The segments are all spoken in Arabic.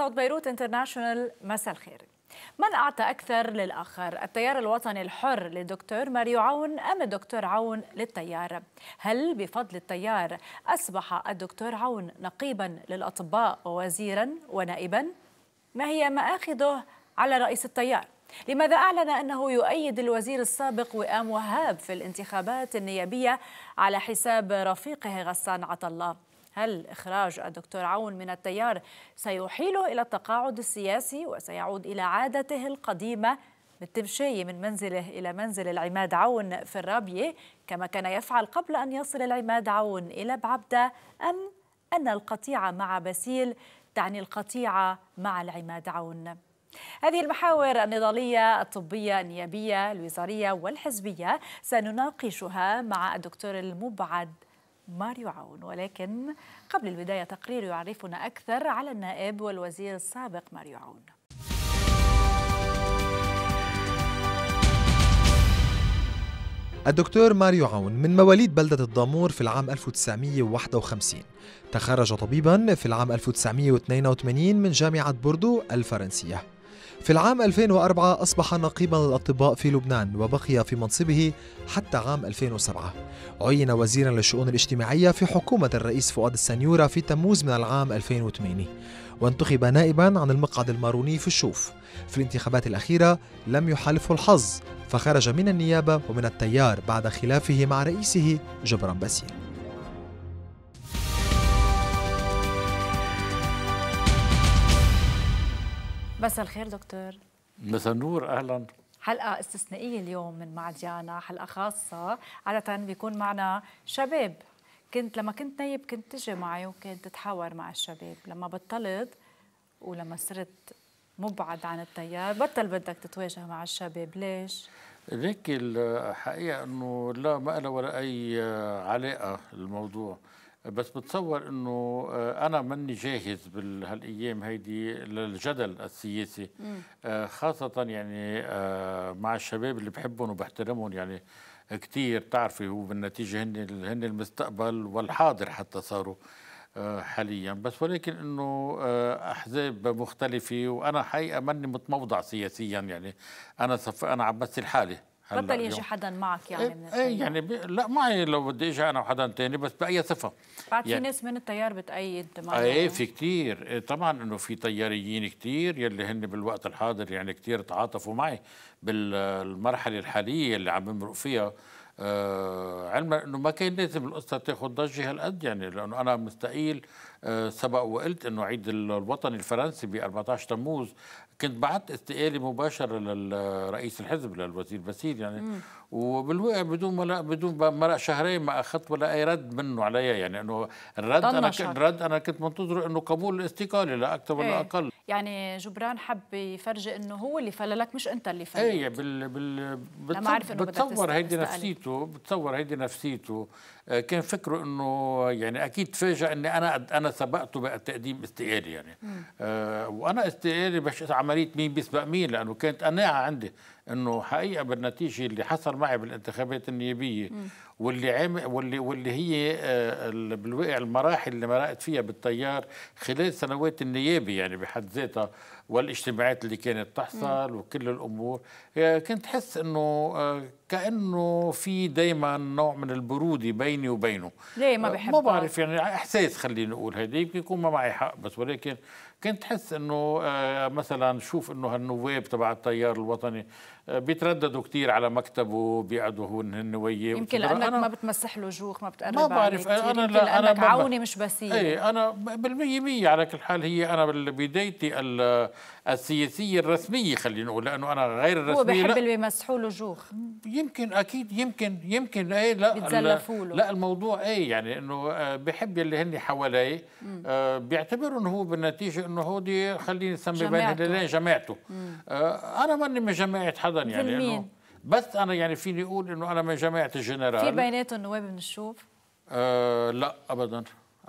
صوت بيروت انترناشونال مساء الخير من أعطى أكثر للآخر التيار الوطني الحر للدكتور ماريو عون أم الدكتور عون للتيار هل بفضل التيار أصبح الدكتور عون نقيبا للأطباء ووزيرا ونائبا ما هي مآخذه على رئيس التيار لماذا أعلن أنه يؤيد الوزير السابق وئام وهاب في الانتخابات النيابية على حساب رفيقه غسان عطا الله هل إخراج الدكتور عون من التيار سيحيله إلى التقاعد السياسي وسيعود إلى عادته القديمة بالتمشي من منزله إلى منزل العماد عون في الرابية كما كان يفعل قبل أن يصل العماد عون إلى بعبدة أم أن القطيعة مع باسيل تعني القطيعة مع العماد عون هذه المحاور النضالية الطبية النيابية الوزارية والحزبية سنناقشها مع الدكتور المبعد ماريو عون ولكن قبل البداية تقرير يعرفنا أكثر على النائب والوزير السابق ماريو عون الدكتور ماريو عون من مواليد بلدة الضامور في العام 1951 تخرج طبيبا في العام 1982 من جامعة بوردو الفرنسية في العام 2004 أصبح نقيبا للأطباء في لبنان وبقي في منصبه حتى عام 2007 عين وزيرا للشؤون الاجتماعية في حكومة الرئيس فؤاد السنيورة في تموز من العام 2008 وانتخب نائبا عن المقعد الماروني في الشوف في الانتخابات الأخيرة لم يحالفه الحظ فخرج من النيابة ومن التيار بعد خلافه مع رئيسه جبران باسيل مساء الخير دكتور مساء النور اهلا حلقة استثنائية اليوم من مع ديانا حلقة خاصة عادة بيكون معنا شباب كنت لما كنت نايب كنت تجي معي وكنت تتحاور مع الشباب لما بطلت ولما صرت مبعد عن التيار بطل بدك تتواجه مع الشباب ليش؟ ليك الحقيقة أنه لا ما لها ولا أي علاقة الموضوع بس بتصور انه آه، انا مني جاهز بهالايام هيدي للجدل السياسي آه، خاصه يعني آه، مع الشباب اللي بحبهم وبحترمهم يعني كثير بتعرفي هو بالنتيجه هن هن المستقبل والحاضر حتى صاروا حاليا بس ولكن انه احزاب مختلفه وانا حقيقه ماني متموضع سياسيا يعني انا صف انا عم بمثل حالي بطل يجي حدا معك يعني إيه، من التيار ايه يعني لا معي لو بدي اجي انا وحدا تاني بس باي صفه بعد يعني في ناس من التيار بتأيد معك ايه في كثير إيه، طبعا انه في تياريين كثير يلي هن بالوقت الحاضر يعني كثير تعاطفوا معي بالمرحله الحاليه اللي عم بمرق فيها آه علما انه ما كان لازم القصه تاخذ ضجه هالقد يعني لانه انا مستقيل آه سبق وقلت انه عيد الوطني الفرنسي ب 14 تموز كنت بعت استقالي مباشره لرئيس الحزب للوزير بسيل يعني مم. وبالواقع بدون ولا بدون مرق شهرين ما اخذت ولا اي رد منه علي يعني انه الرد انا كنت الرد انا كنت منتظره انه قبول الاستقاله لا اكثر ولا ايه. اقل يعني جبران حب يفرجي انه هو اللي فللك مش انت اللي فللك ايه بال بال بتصور هيدي نفسيته بتصور هيدي نفسيته كان فكره انه يعني اكيد تفاجئ اني انا انا سبقته بتقديم استقالي يعني آه وانا استقالي مش عمليه مين بيسبق مين لانه كانت قناعه عندي انه حقيقه بالنتيجه اللي حصل معي بالانتخابات النيابيه واللي عامل واللي واللي هي آه، بالواقع المراحل اللي مرقت فيها بالتيار خلال سنوات النيابه يعني بحد ذاتها والاجتماعات اللي كانت تحصل وكل الامور آه، كنت حس انه آه، كانه في دائما نوع من البروده بيني وبينه ليه ما بحب آه، ما بعرف يعني احساس خليني اقول هيدا يمكن يكون ما معي حق بس ولكن كنت حس انه مثلا شوف انه هالنواب تبع التيار الوطني بيترددوا كثير على مكتبه بيقعدوا هون هن وياه يمكن لانك أنا ما بتمسح له جوخ ما بتقرب ما بعرف انا لا لأنك انا عوني مش بسيط اي انا بالمية مية على كل حال هي انا بدايتي السياسي الرسمي خلينا نقول لانه انا غير الرسمي هو بحب اللي بيمسحوا له جوخ يمكن اكيد يمكن يمكن ايه لا بيتزلفوا له لا الموضوع ايه يعني انه آه، بحب اللي هن حواليه آه بيعتبروا انه هو بالنتيجه انه هو دي خليني نسمي بين هلالين جماعته آه انا ماني من جماعه حدا يعني انه بس انا يعني فيني اقول انه انا من جماعه الجنرال في بيناتهم نواب بنشوف آه لا ابدا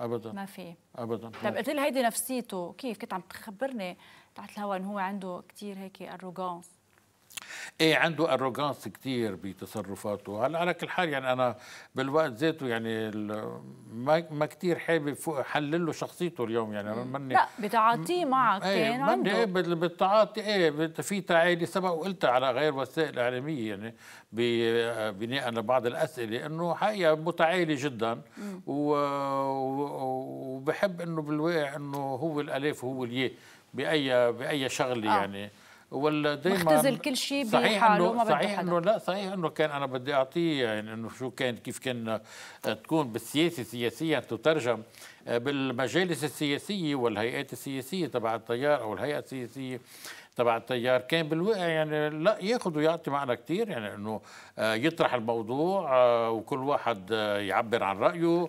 ابدا ما في ابدا طيب نعم. قلت لي هيدي نفسيته كيف كنت عم تخبرني تحت الهواء انه هو عنده كثير هيك اروجانس ايه عنده اروغانس كثير بتصرفاته هلا على كل حال يعني انا بالوقت ذاته يعني ما ما كثير حابب حلل له شخصيته اليوم يعني انا مني لا بتعاطيه معك ايه كان عنده ايه بالتعاطي ايه في تعالي سبق وقلت على غير وسائل اعلاميه يعني بناء لبعض الاسئله انه حقيقه متعالي جدا وبحب انه بالواقع انه هو الالف وهو الياء باي باي شغله آه. يعني ولا دايما مختزل كل شيء بحاله ما بده صحيح انه لا صحيح انه كان انا بدي اعطيه يعني انه شو كان كيف كان آه، تكون بالسياسه سياسيا تترجم آه، بالمجالس السياسيه والهيئات السياسيه تبع التيار او الهيئه السياسيه تبع التيار كان بالواقع يعني لا ياخذ ويعطي معنا كثير يعني انه آه، يطرح الموضوع آه، وكل واحد آه، يعبر عن رايه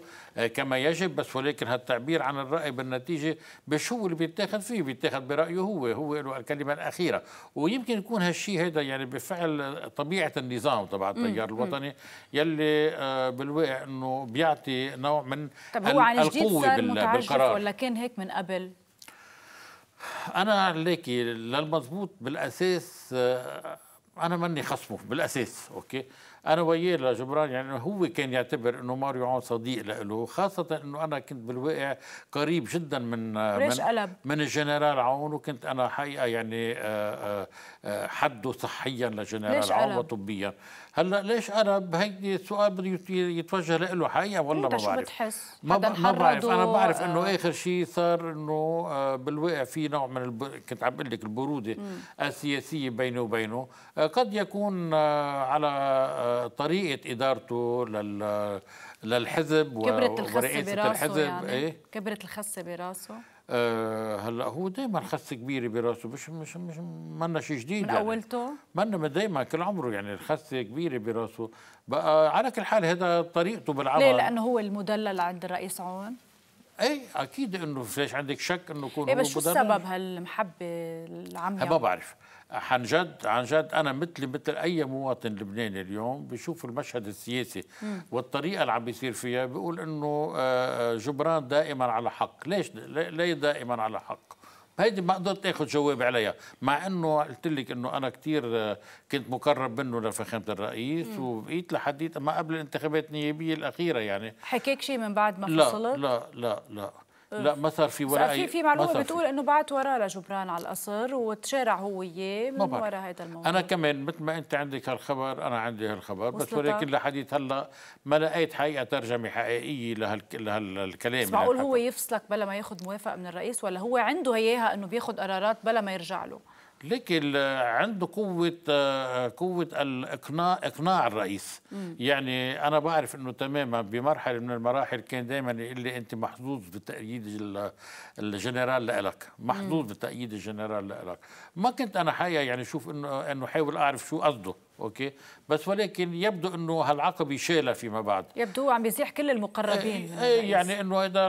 كما يجب بس ولكن هالتعبير عن الراي بالنتيجه مش هو اللي بيتاخذ فيه بيتاخذ برايه هو هو له الكلمه الاخيره ويمكن يكون هالشيء هذا يعني بفعل طبيعه النظام تبع التيار الوطني يلي بالواقع انه بيعطي نوع من طب هو عن القوه بالقرار ولا كان هيك من قبل انا ليك للمضبوط بالاساس آه، انا ماني خصمه بالاساس اوكي انا وياه لجبران يعني هو كان يعتبر انه ماريو عون صديق له خاصه انه انا كنت بالواقع قريب جدا من آه، من, قلب. من الجنرال عون وكنت انا حقيقه يعني آه، حده صحيا لجنرال عون وطبيا هلا ليش انا بهيدي السؤال بده يتوجه له حقيقه والله ما بعرف بتحس؟ ما, ما بعرف انا بعرف انه آه. اخر شيء صار انه آه، بالواقع في نوع من الب... كنت عم بقول لك البروده مم. السياسيه بينه وبينه آه، قد يكون على طريقه ادارته لل للحزب كبرت الخسة براسه الحزب يعني إيه؟ كبرت الخسة براسه آه هلا هو دائما خسة كبيرة براسه مش مش مش منا شيء جديد من يعني. منا دائما كل عمره يعني الخسة كبيرة براسه بقى على كل حال هذا طريقته بالعمل ليه لأنه هو المدلل عند الرئيس عون؟ اي اكيد انه فيش عندك شك انه يكون إيه بس شو السبب هالمحبه العمياء ما بعرف عن جد عن جد انا مثلي مثل اي مواطن لبناني اليوم بشوف المشهد السياسي مم. والطريقه اللي عم بيصير فيها بيقول انه آه، آه، جبران دائما على حق ليش ليه دائما على حق هيدي ما قدرت اخذ جواب عليها مع انه قلت لك انه انا كثير آه، كنت مقرب منه لفخامه الرئيس مم. وبقيت لحديت ما قبل الانتخابات النيابيه الاخيره يعني حكيك شيء من بعد ما فصلت؟ لا لا لا لا لا إيه. ما صار في ولا في في معلومه بتقول انه بعت وراه لجبران على القصر وتشارع هو وياه من وراء هذا الموضوع انا كمان مثل ما انت عندك هالخبر انا عندي هالخبر بس ولكن لحديث هلا ما لقيت حقيقه ترجمه حقيقيه لهالكلام بس يعني معقول هو يفصلك بلا ما ياخذ موافقه من الرئيس ولا هو عنده اياها انه بياخذ قرارات بلا ما يرجع له لكن عنده قوة قوة الإقناع إقناع الرئيس م. يعني أنا بعرف إنه تماما بمرحلة من المراحل كان دائما يقول لي أنت محظوظ بتأييد الجنرال لإلك محظوظ بتأييد الجنرال لإلك ما كنت أنا حقيقة يعني شوف إنه إنه حاول أعرف شو قصده اوكي بس ولكن يبدو انه هالعقبه شالها فيما بعد يبدو عم بيزيح كل المقربين اي إيه، يعني انه هذا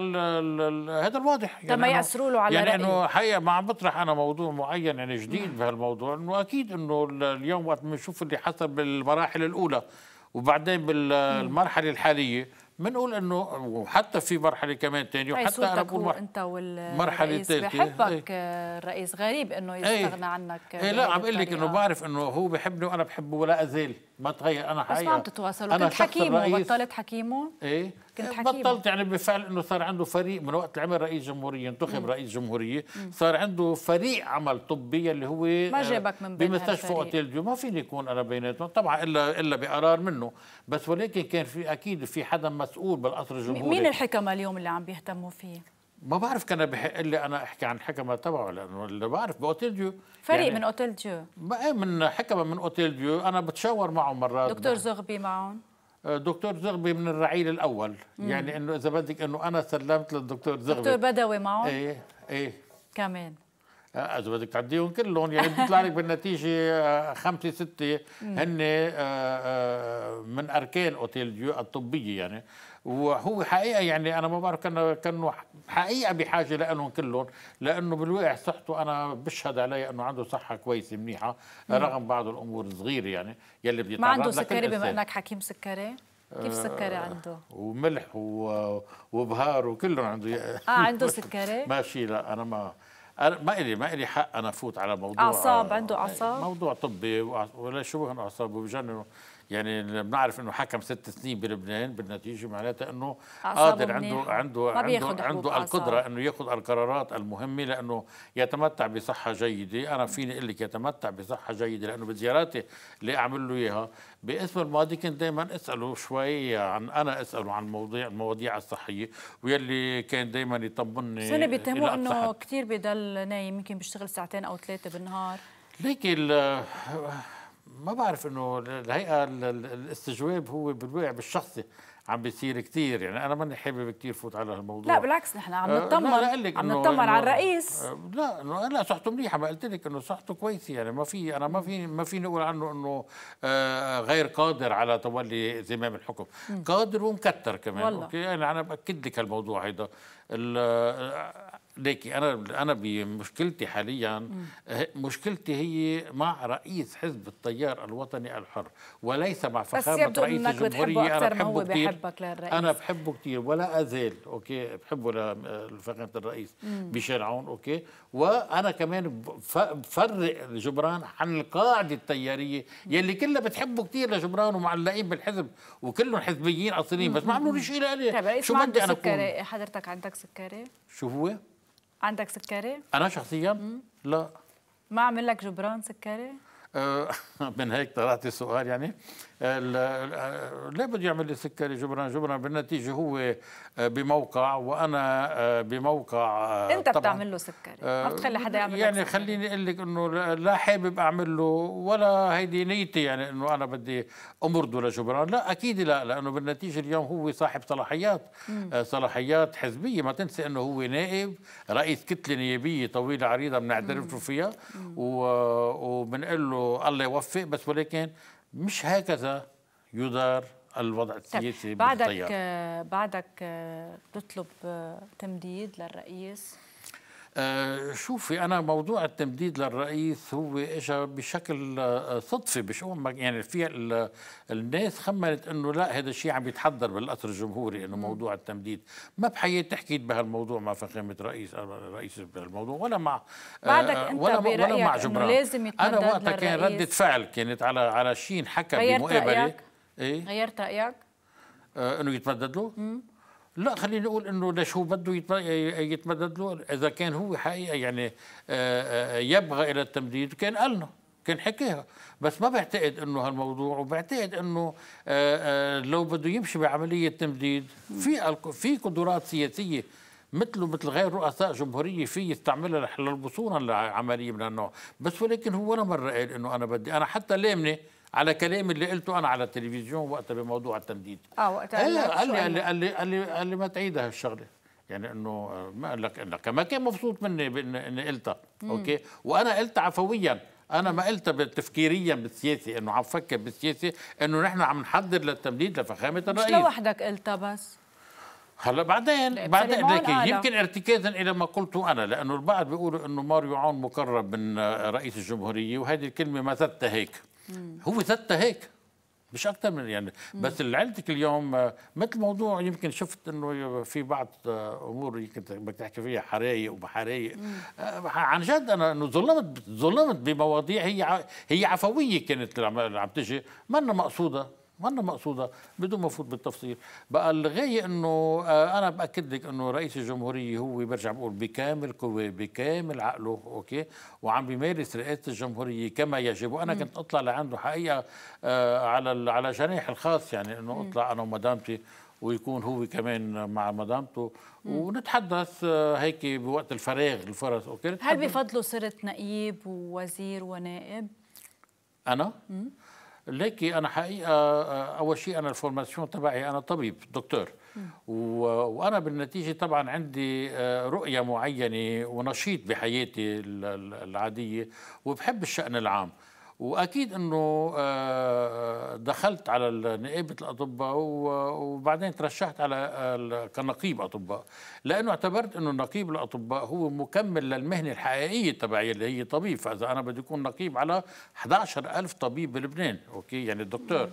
هذا الواضح يعني ما ياثروا له على يعني انه حقيقه ما عم بطرح انا موضوع معين يعني جديد بهالموضوع انه اكيد انه اليوم وقت بنشوف اللي حصل بالمراحل الاولى وبعدين بالمرحله الحاليه بنقول انه وحتى في مرحله كمان ثانيه وحتى انا بقول انت والمرحله الثالثه بحبك ايه؟ الرئيس غريب انه إيه. يستغنى عنك ايه لا عم بقول لك انه بعرف انه هو بحبني وانا بحبه ولا ازال ما تغير انا حقيقه بس ما عم تتواصلوا كنت حكيمه بطلت حكيمه ايه كنت أه، حكيمة. بطلت يعني بفعل انه صار عنده فريق من وقت اللي عمل رئيس جمهوريه انتخب رئيس جمهوريه صار عنده فريق عمل طبي اللي هو ما أه، جابك من بين بمستشفى اوتيل ديو ما فيني يكون انا بيناتهم طبعا الا الا بقرار منه بس ولكن كان في اكيد في حدا مسؤول بالقصر الجمهوري مين الحكمه اليوم اللي عم بيهتموا فيه؟ ما بعرف كان بحق لي انا احكي عن الحكمه تبعه لانه اللي بعرف باوتيل ديو فريق يعني من اوتيل ديو ايه من حكمه من اوتيل ديو انا بتشاور معهم مرات دكتور زغبي معهم دكتور زغبي من الرعيل الاول مم. يعني انه اذا بدك انه انا سلمت للدكتور زغبي دكتور بدوي معه ايه ايه كمان آه، اذا بدك تعديهم كلهم يعني بيطلع لك بالنتيجه آه، خمسه سته هن آه، من اركان اوتيل الطبيه يعني وهو حقيقه يعني انا ما بعرف كانه كانه حقيقه بحاجه لهم كلهم لانه بالواقع صحته انا بشهد عليه انه عنده صحه كويسه منيحه رغم بعض الامور الصغيره يعني يلي بدي ما عنده سكري بما انك حكيم سكري كيف سكري آه، عنده؟ وملح وبهار وكلهم عنده اه عنده سكري؟ ماشي لا انا ما أنا ما إلي ما إلي حق أنا فوت على موضوع أعصاب عنده أعصاب موضوع طبي ولا شو بهن أعصاب وبجننوا يعني بنعرف انه حكم ست سنين بلبنان بالنتيجه معناتها انه قادر عنده عنده عنده, عنده القدره انه ياخذ القرارات المهمه لانه يتمتع بصحه جيده، انا فيني اقول لك يتمتع بصحه جيده لانه بزياراتي اللي اعمل له اياها باسم الماضي كنت دائما اساله شوي عن انا اساله عن مواضيع المواضيع الصحيه ويلي كان دائما يطمني سنه بيتهموا انه كثير بضل نايم يمكن بيشتغل ساعتين او ثلاثه بالنهار ليك ما بعرف انه الهيئه الاستجواب هو بالواقع بالشخصي عم بيصير كثير يعني انا ماني حابب كثير فوت على هالموضوع لا بالعكس نحن عم آه، نطمن آه عم نطمن على الرئيس آه، لا انه لا صحته منيحه ما قلت لك انه صحته كويسه يعني ما في انا ما في ما فيني اقول عنه انه آه غير قادر على تولي زمام الحكم م. قادر ومكتر كمان والله. اوكي يعني انا باكد لك هالموضوع هيدا آه، ليكي انا انا بمشكلتي حاليا مشكلتي هي مع رئيس حزب التيار الوطني الحر وليس مع فخامه رئيس الجمهوريه انا بحبه كثير انا بحبه كثير ولا ازال اوكي بحبه لفخامه الرئيس ميشيل عون اوكي وانا كمان بفرق جبران عن القاعده التياريه يلي كلها بتحبه كثير لجبران ومعلقين بالحزب وكلهم حزبيين اصيلين بس ما عملوا شيء لالي طيب، شو بدي انا اكون حضرتك عندك سكري شو هو؟ عندك سكري؟ أنا شخصيا؟ لا ما عمل لك جبران سكري؟ آه، من هيك طلعت السؤال يعني لابد يعمل لي سكه لجبران جبران بالنتيجه هو آه، بموقع وانا آه، بموقع انت بتعمل له سكري ما بتخلي حدا يعمل يعني سكري. خليني اقول لك انه لا حابب اعمل له ولا هيدي نيتي يعني انه انا بدي امرضه لجبران لا اكيد لا لانه بالنتيجه اليوم هو صاحب صلاحيات صلاحيات حزبيه ما تنسى انه هو نائب رئيس كتله نيابيه طويله عريضه بنعترف فيها وبنقول له الله يوفق بس ولكن مش هكذا يدار الوضع طيب، السياسي بعدك بالطيار. آه، بعدك آه، تطلب آه، تمديد للرئيس آه، شوفي انا موضوع التمديد للرئيس هو اجى بشكل آه، صدفي مش يعني في الناس خمنت انه لا هذا الشيء عم يتحضر بالقصر الجمهوري انه موضوع التمديد ما بحياتي حكيت بهالموضوع مع فخامه رئيس آه، رئيس بهالموضوع ولا مع بعدك انت ولا مع ولا مع جبران لازم انا وقتها كان رده فعل كانت على على شين حكى بمقابله غيرت رايك؟ إيه؟ غيرت رايك؟ انه يتمدد له؟ لا خليني اقول انه لشو بده يتمدد له اذا كان هو حقيقه يعني آه، آه، يبغى الى التمديد كان قالنا كان حكيها بس ما بعتقد انه هالموضوع وبعتقد انه آه، لو بده يمشي بعمليه تمديد في في قدرات سياسيه مثله مثل غير رؤساء جمهورية في يستعملها للوصول لعملية من النوع بس ولكن هو ولا مرة قال إنه أنا بدي أنا حتى لامنة على كلام اللي قلته انا على التلفزيون وقتها بموضوع التمديد اه وقتها قال لي قال لي قال لي قال لي, ما تعيدها هالشغله يعني انه ما قال لك انك ما كان مبسوط مني اني قلتها اوكي وانا قلتها عفويا انا ما قلت تفكيريا بالسياسي انه عم فكر بالسياسي انه نحن عم نحضر للتمديد لفخامه الرئيس مش لوحدك قلتها بس هلا بعدين بعدين لكن يمكن ارتكازا الى ما قلته انا لانه البعض بيقولوا انه ماريو عون مقرب من رئيس الجمهوريه وهذه الكلمه ما ثبت هيك هو ثبت هيك مش اكثر من يعني بس اللي عندك اليوم آه، مثل موضوع يمكن شفت انه في بعض آه، امور يمكن بدك تحكي فيها حرايق وبحرايق آه، عن جد انا انه ظلمت ظلمت بمواضيع هي هي عفويه كانت اللي عم تجي ما مقصوده أنا مقصودة بدون ما فوت بالتفصيل بقى الغاية أنه آه، أنا بأكد لك أنه رئيس الجمهورية هو برجع بقول بكامل قوة بكامل عقله أوكي وعم بيمارس رئاسة الجمهورية كما يجب وأنا م. كنت أطلع لعنده حقيقة آه، على على جناح الخاص يعني أنه أطلع أنا ومدامتي ويكون هو كمان مع مدامته ونتحدث آه، هيك بوقت الفراغ الفرص اوكي هل بفضله صرت نقيب ووزير ونائب؟ انا؟ مم. ليكي انا حقيقه اول شيء انا الفورماسيون تبعي انا طبيب دكتور وانا بالنتيجه طبعا عندي آه، رؤيه معينه ونشيط بحياتي العاديه وبحب الشان العام واكيد انه آه، دخلت على نقابه الاطباء وبعدين ترشحت على كنقيب اطباء لانه اعتبرت انه نقيب الاطباء هو مكمل للمهنه الحقيقيه تبعي اللي هي طبيب فاذا انا بدي اكون نقيب على 11000 طبيب بلبنان اوكي يعني دكتور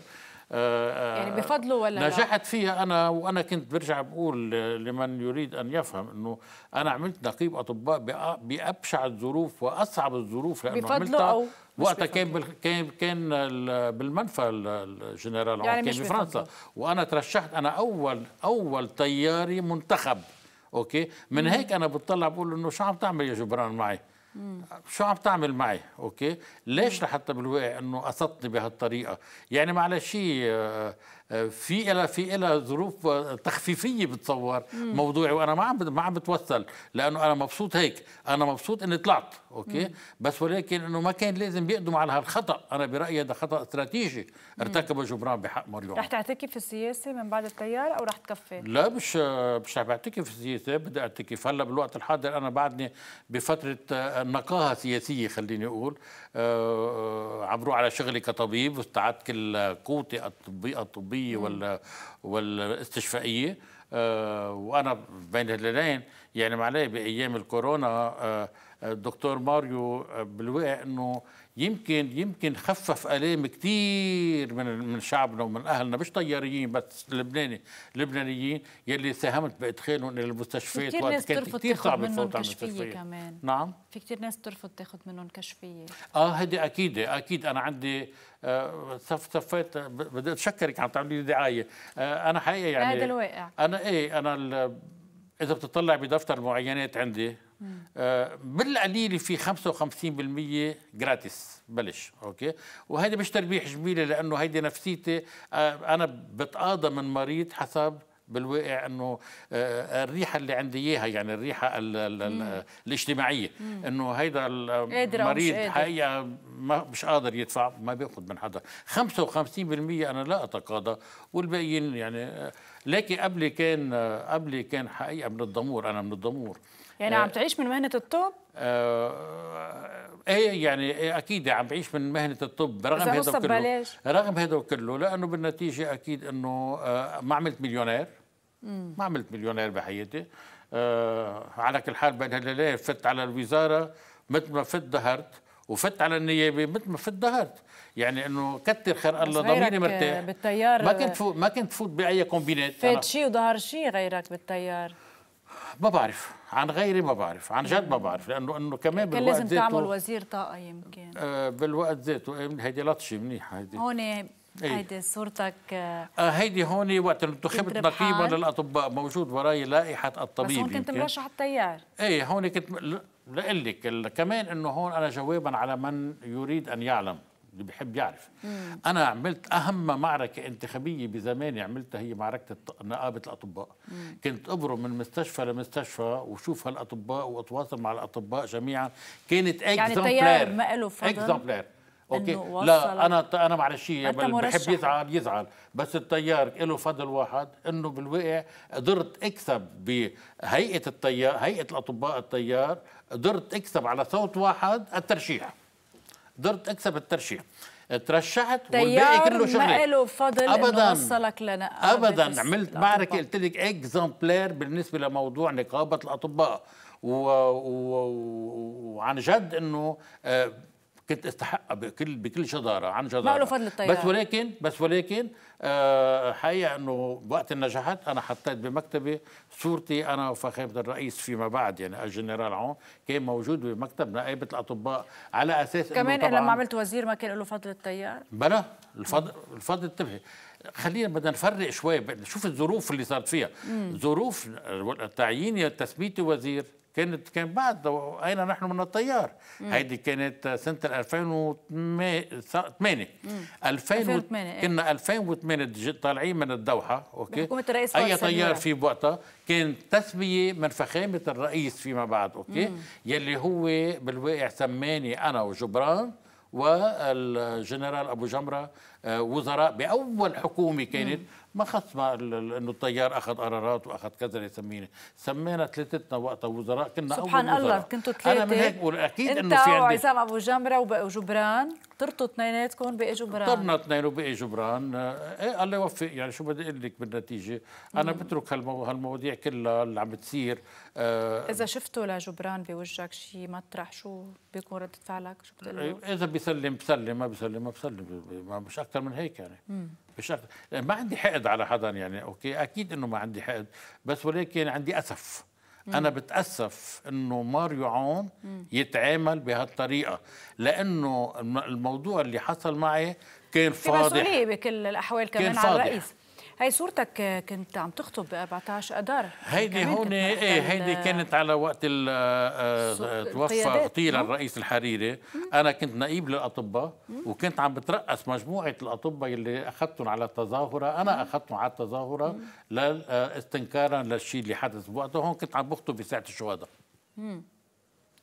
آه، يعني آه، بفضله ولا نجحت فيها انا وانا كنت برجع بقول لمن يريد ان يفهم انه انا عملت نقيب اطباء بابشع الظروف واصعب الظروف لانه عملتها أو وقتها كان كان كان بالمنفى الجنرال يعني كان بفرنسا وانا ترشحت انا اول اول طياري منتخب اوكي من هيك انا بتطلع بقول انه شو عم تعمل يا جبران معي مم. شو عم تعمل معي اوكي ليش لحتى بالواقع انه قصدتني بهالطريقه يعني معلش شيء آه، في إلى في إلى ظروف تخفيفيه بتصور مم. موضوعي وانا ما عم ما عم بتوسل لانه انا مبسوط هيك انا مبسوط اني طلعت اوكي مم. بس ولكن انه ما كان لازم يقدم على هالخطا انا برايي هذا خطا استراتيجي ارتكبه جبران بحق مريوم رح تعتكف في السياسه من بعد التيار او رح تكفي لا مش مش رح بعتكف في السياسه بدي اعتكف هلا بالوقت الحاضر انا بعدني بفتره آه، نقاهه سياسيه خليني اقول آه، آه، عم بروح على شغلي كطبيب واستعدت كل قوتي الطبيه الطبيه الطبيه ولا والاستشفائيه آه، وانا بين هلالين يعني معلي بايام الكورونا الدكتور آه، آه، ماريو بالواقع انه يمكن يمكن خفف الام كثير من من شعبنا ومن اهلنا مش طياريين بس لبناني لبنانيين يلي ساهمت بادخالهم الى المستشفيات كثير ناس كانت كثير صعب الفوت على المستشفيات كمان نعم في كثير ناس بترفض تاخذ منهم كشفيه اه هيدي اكيد اكيد انا عندي آه، صفيت بدي اتشكرك عم تعملي لي دعايه آه، انا حقيقه يعني هذا الواقع انا ايه انا اذا بتطلع بدفتر المعينات عندي آه، بالقليل في 55% جراتيس بلش اوكي وهيدي مش تربيح جميله لانه هيدي نفسيتي انا بتقاضى من مريض حسب بالواقع انه آه، آه، الريحه اللي عندي اياها يعني الريحه الـ الـ الـ الاجتماعيه انه هيدا المريض حقيقه ما مش قادر يدفع ما بياخذ من حدا 55% انا لا اتقاضى والباقيين يعني آه، لكن قبل كان قبل كان حقيقه من الضمور انا من الضمور يعني عم تعيش من مهنه الطب؟ ايه يعني اكيد عم بعيش من مهنه الطب رغم هذا كله رغم هذا كله لانه بالنتيجه اكيد انه ما عملت مليونير ما عملت مليونير بحياتي آه على كل حال بين هالليلة فت على الوزارة مثل ما فت ظهرت وفت على النيابه مثل ما فت ظهرت يعني انه كتر خير الله ضميري مرتاح بالتيار ما كنت فوت ما كنت فوت باي كومبينات فات شيء وظهر شيء غيرك بالتيار ما بعرف عن غيري ما بعرف عن جد ما بعرف لانه انه كمان بالوقت كان لازم تعمل وزير طاقه يمكن آه بالوقت ذاته إيه، هيدي لطشه منيحه هيدي هون إيه. هيدي إيه؟ صورتك آه, آه، هيدي هون وقت انتخبت نقيبا للاطباء موجود وراي لائحه الطبيب بس هون كنت مرشح التيار ايه هون كنت م... لك كمان انه هون انا جوابا على من يريد ان يعلم اللي بيحب يعرف مم. انا عملت اهم معركه انتخابيه بزماني عملتها هي معركه نقابه الاطباء مم. كنت ابرم من مستشفى لمستشفى وشوف هالاطباء واتواصل مع الاطباء جميعا كانت يعني التيار ما له فضل اكزامبلار اوكي لا انا انا معلش بحب يزعل يزعل بس التيار له فضل واحد انه بالواقع قدرت اكسب بهيئه التيار هيئه الاطباء التيار قدرت اكسب على صوت واحد الترشيح قدرت اكسب الترشيح ترشحت والباقي كله شغله ما له فضل ابدا وصلك لنا آه، ابدا عملت معركه قلت لك اكزامبلير بالنسبه لموضوع نقابه الاطباء وعن و... و... جد انه آه، كنت استحق بكل بكل جداره عن جداره ما له فضل الطيران بس ولكن بس ولكن آه حقيقه انه وقت نجحت انا حطيت بمكتبي صورتي انا وفخامه الرئيس فيما بعد يعني الجنرال عون كان موجود بمكتب نائبه الاطباء على اساس كمان لما عملت وزير ما كان له فضل التيار بلا الفضل الفضل انتبهي خلينا بدنا نفرق شوي شوف الظروف اللي صارت فيها ظروف تعييني تسميتي وزير كانت كان بعد اين نحن من التيار هيدي كانت سنه 2008 2008 كنا 2008 طالعين من الدوحه اوكي حكومه الرئيس اي تيار في بوقتها كان تسميه من فخامه الرئيس فيما بعد اوكي مم. يلي هو بالواقع سماني انا وجبران والجنرال ابو جمره آه، وزراء باول حكومه كانت ما خص انه الطيار اخذ قرارات واخذ كذا يسمينا سمينا ثلاثتنا وقتها وزراء كنا سبحان اول الله كنتوا ثلاثه انا من هيك بقول اكيد انه في عندي وعزام ابو جمره وجبران طرتوا اثنيناتكم بقي جبران طرنا اثنين وبقي جبران ايه الله يوفق يعني شو بدي اقول لك بالنتيجه انا مم. بترك هالمو... هالمواضيع كلها اللي عم بتصير آه اذا شفتوا لجبران بوجهك شيء مطرح شو بيكون رده فعلك شو بتقول إيه، اذا بيسلم بسلم ما بيسلم ما بسلم مش اكثر من هيك يعني مم. بشكل يعني ما عندي حقد على حدا يعني اوكي اكيد انه ما عندي حقد بس ولكن عندي اسف مم. انا بتاسف انه ماريو عون يتعامل بهالطريقه لانه الموضوع اللي حصل معي كان فاضح في مسؤوليه بكل الاحوال كمان على الرئيس هي صورتك كنت عم تخطب ب 14 اذار هيدي هون ايه هيدي كانت على وقت آه، آه، توفى قتيل الرئيس الحريري انا كنت نائب للاطباء وكنت عم بترأس مجموعه الاطباء اللي اخذتهم على التظاهره انا اخذتهم على التظاهره آه، استنكارا للشيء اللي حدث بوقتها هون كنت عم بخطب بساعه الشهداء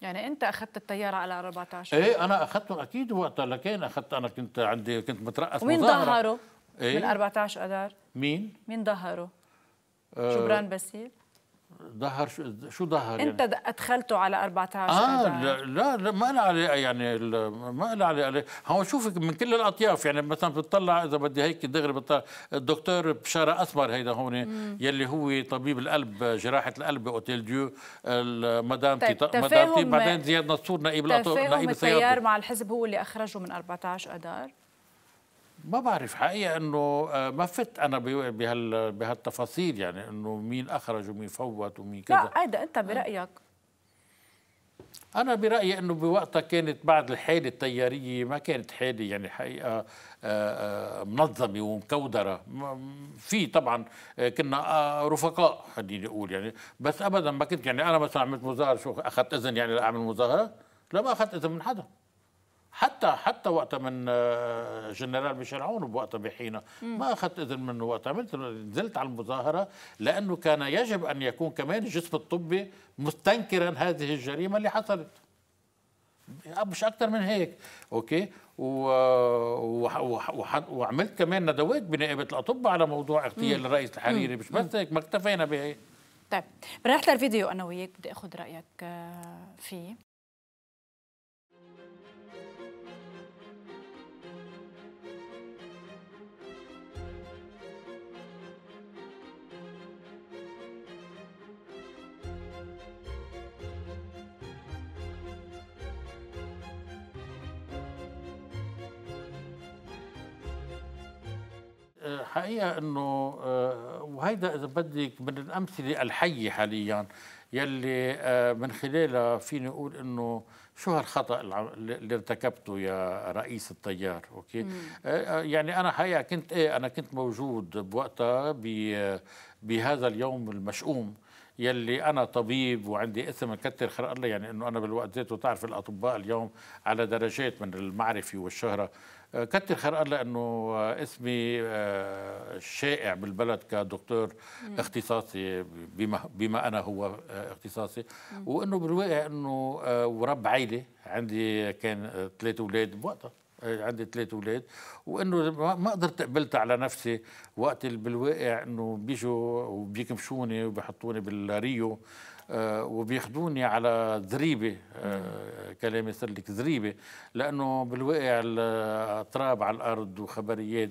يعني انت اخذت الطياره على 14 ايه انا اخذته اكيد وقتها لكن اخذت انا كنت عندي كنت مترأس ومين ظهروا؟ إيه؟ من 14 اذار مين؟ مين ظهره؟ آه جبران باسيل؟ ظهر شو ظهر انت يعني؟ ادخلته على 14 اه أدار. لا لا ما له علاقه يعني ما له علاقه هون هو شوفك من كل الاطياف يعني مثلا بتطلع اذا بدي هيك دغري بتطلع الدكتور بشاره اثمر هيدا هون يلي هو طبيب القلب جراحه القلب اوتيل ديو مدام طيب تي مدام تي بعدين زياد نصور نائب نائب التيار مع الحزب هو اللي اخرجه من 14 اذار ما بعرف حقيقة أنه آه، ما فت أنا بهال بهالتفاصيل يعني أنه مين أخرج ومين فوت ومين كذا لا هيدا أنت برأيك أنا برأيي أنه بوقتها كانت بعد الحالة التيارية ما كانت حالة يعني حقيقة آه، آه، منظمة ومكودرة في طبعا كنا رفقاء خليني أقول يعني بس أبدا ما كنت يعني أنا مثلا عملت مظاهرة شو أخذت إذن يعني لأعمل مظاهرة لا ما أخذت إذن من حدا حتى حتى وقتها من آه، جنرال ميشيل عون بوقتها بحينا ما اخذت اذن منه وقتها عملت نزلت على المظاهره لانه كان يجب ان يكون كمان الجسم الطبي مستنكرا هذه الجريمه اللي حصلت مش اكثر من هيك اوكي و... و... وعملت كمان ندوات بنائبه الاطباء على موضوع اغتيال الرئيس الحريري مش بس هيك ما اكتفينا بهيك طيب بنحضر فيديو انا وياك بدي اخذ رايك آه، فيه الحقيقه انه آه، وهيدا اذا بدك من الامثله الحيه حاليا يلي آه، من خلالها فيني اقول انه شو هالخطا اللي ارتكبته يا رئيس التيار اوكي مم. آه، يعني انا حقيقه كنت ايه انا كنت موجود بوقتها بهذا اليوم المشؤوم يلي انا طبيب وعندي اسم كثر خير الله يعني انه انا بالوقت ذاته تعرف الاطباء اليوم على درجات من المعرفه والشهره آه، كتر خير الله انه آه، اسمي آه، شائع بالبلد كدكتور اختصاصي بما, بما انا هو اختصاصي وانه بالواقع انه ورب عيله عندي كان ثلاث اولاد بوقتها إيه، عندي ثلاث اولاد وانه ما قدرت قبلت على نفسي وقت بالواقع انه بيجوا وبيكمشوني وبيحطوني بالريو آه، وبياخذوني على ذريبه آه، كلام يصير لك ذريبه لانه بالواقع التراب على الارض وخبريات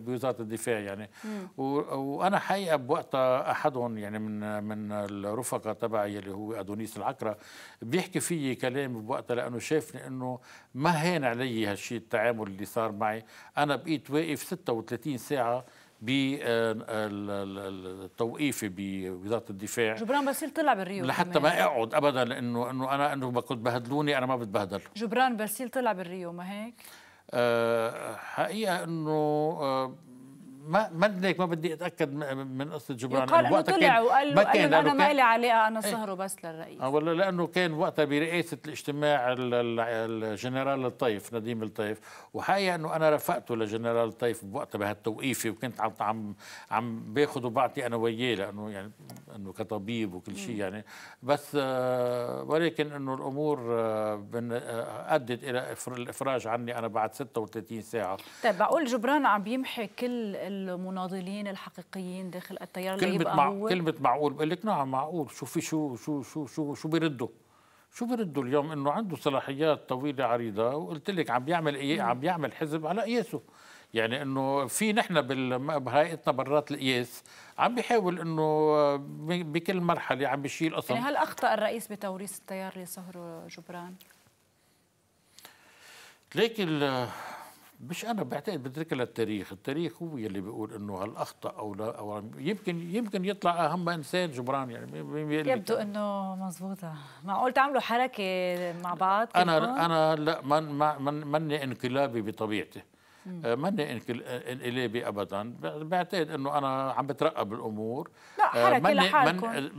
بوزاره الدفاع يعني وانا حقيقه بوقتها احدهم يعني من من الرفقه تبعي اللي هو ادونيس العكره بيحكي في كلام بوقتها لانه شافني انه ما هان علي هالشيء التعامل اللي صار معي انا بقيت واقف 36 ساعه بالتوقيف بوزاره الدفاع جبران باسيل طلع بالريو لحتى ما اقعد ابدا لانه انه انا انه كنت بهدلوني انا ما بتبهدل جبران باسيل طلع بالريو ما هيك؟ أه حقيقه انه أه ما ما ليك ما بدي اتاكد من قصه جبران يقال انه طلع وقال له, كان انا ما لي علاقه انا سهره إيه. بس للرئيس اه ولا لانه كان وقتها برئاسه الاجتماع الجنرال الطيف نديم الطيف وحقيقه انه انا رفقته لجنرال الطيف بوقتها بهالتوقيفه وكنت عم عم عم باخذ وبعطي انا وياه لانه يعني انه كطبيب وكل شيء يعني بس آه، ولكن انه الامور آه، آه، ادت الى الافراج عني انا بعد 36 ساعه طيب بقول جبران عم بيمحي كل المناضلين الحقيقيين داخل التيار اللي كلمة مع... هو كلمة معقول بقول لك نعم معقول شو في شو شو شو شو شو بيردوا شو بيردوا اليوم انه عنده صلاحيات طويلة عريضة وقلت لك عم بيعمل إيه عم بيعمل حزب على قياسه يعني انه في نحن بهيئتنا برات القياس عم بيحاول انه بكل مرحله عم بيشيل قصص يعني هل اخطا الرئيس بتوريث التيار لصهره جبران؟ ليك مش انا بعتقد بترك للتاريخ التاريخ هو يلي بيقول انه هل اخطا او لا او يمكن يمكن يطلع اهم انسان جبران يعني يبدو انه مزبوطة معقول تعملوا حركه مع بعض انا انا لا من من من انقلابي بطبيعتي آه، ماني انقلابي ابدا بعتقد انه انا عم بترقب الامور لا آه، حركه لحالكم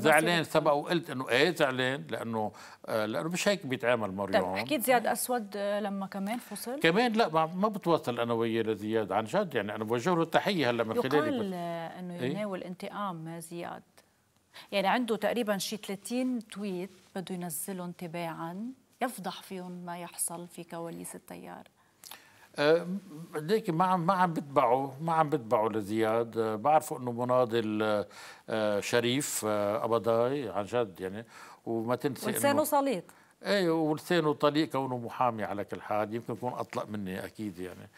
زعلان سبق وقلت انه ايه زعلان لانه آه، لانه مش هيك بيتعامل مريوم طيب حكيت زياد اسود لما كمان فصل كمان لا ما بتواصل انا وياه لزياد عن جد يعني انا بوجه له التحيه هلا من خلالك يقال انه إيه؟ يناول ايه؟ انتقام زياد يعني عنده تقريبا شي 30 تويت بده ينزلهم تباعا يفضح فيهم ما يحصل في كواليس التيار آه، ليك ما عم ما عم بتبعوا ما عم بتبعوا لزياد آه، بعرفوا انه مناضل آه، شريف ابضاي عن جد يعني وما تنسى ولسانه صليق ايه ولسانه طليق كونه محامي على كل حال يمكن يكون اطلق مني اكيد يعني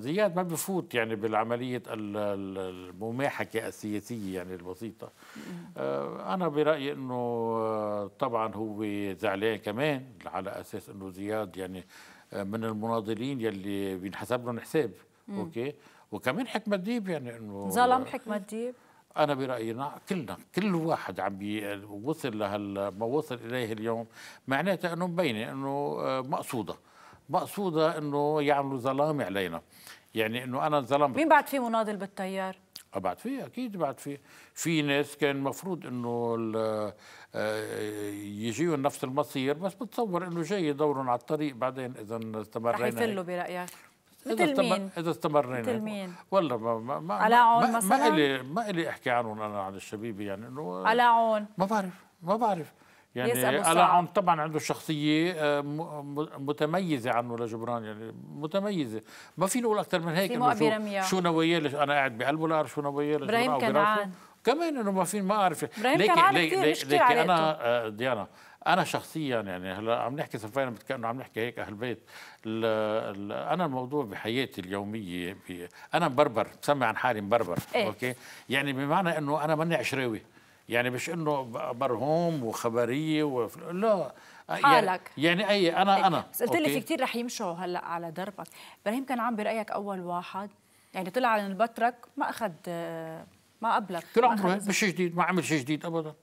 زياد ما بفوت يعني بالعملية المماحكة السياسية يعني البسيطة أنا برأيي أنه طبعا هو زعلان كمان على أساس أنه زياد يعني من المناضلين يلي بينحسب لهم حساب مم. اوكي وكمان حكمه ديب يعني انه ظلم حكمه ديب انا برايي كلنا كل واحد عم وصل لهال ما وصل اليه اليوم معناتها انه مبينه انه آه، مقصوده مقصوده انه يعملوا ظلام علينا يعني انه انا ظلمت مين بعد في مناضل بالتيار بعد فيه اكيد بعد فيه في ناس كان المفروض انه آه، يجيهم نفس المصير بس بتصور انه جاي دورهم على الطريق بعدين اذا استمرينا رح يفلوا برايك مثل إذا مين؟ اذا استمرينا مثل مين؟ والله ما ما ما على عون ما مثلا ما الي ما الي احكي عنهم انا على الشبيبه يعني انه على عون ما بعرف ما بعرف يعني عن طبعا عنده شخصيه آه، متميزه عنه لجبران يعني متميزه ما في نقول اكثر من هيك انه شو, شو نواياه انا قاعد بقلبه لا شو نواياه ابراهيم كنعان كمان انه ما في ما اعرف ليك ليك ليك انا آه، ديانا انا شخصيا يعني هلا عم نحكي صفينا كانه عم نحكي هيك اهل بيت الـ الـ انا الموضوع بحياتي اليوميه انا مبربر بسمي عن حالي مبربر إيه؟ اوكي يعني بمعنى انه انا ماني عشراوي يعني مش انه برهوم وخبريه وف... لا يعني حالك يعني, اي انا إيه، انا بس قلت لي في كثير رح يمشوا هلا على دربك ابراهيم كان عم برايك اول واحد يعني طلع عن البترك ما اخذ ما قبلك كل عمره إيه؟ مش جديد ما عمل شيء جديد ابدا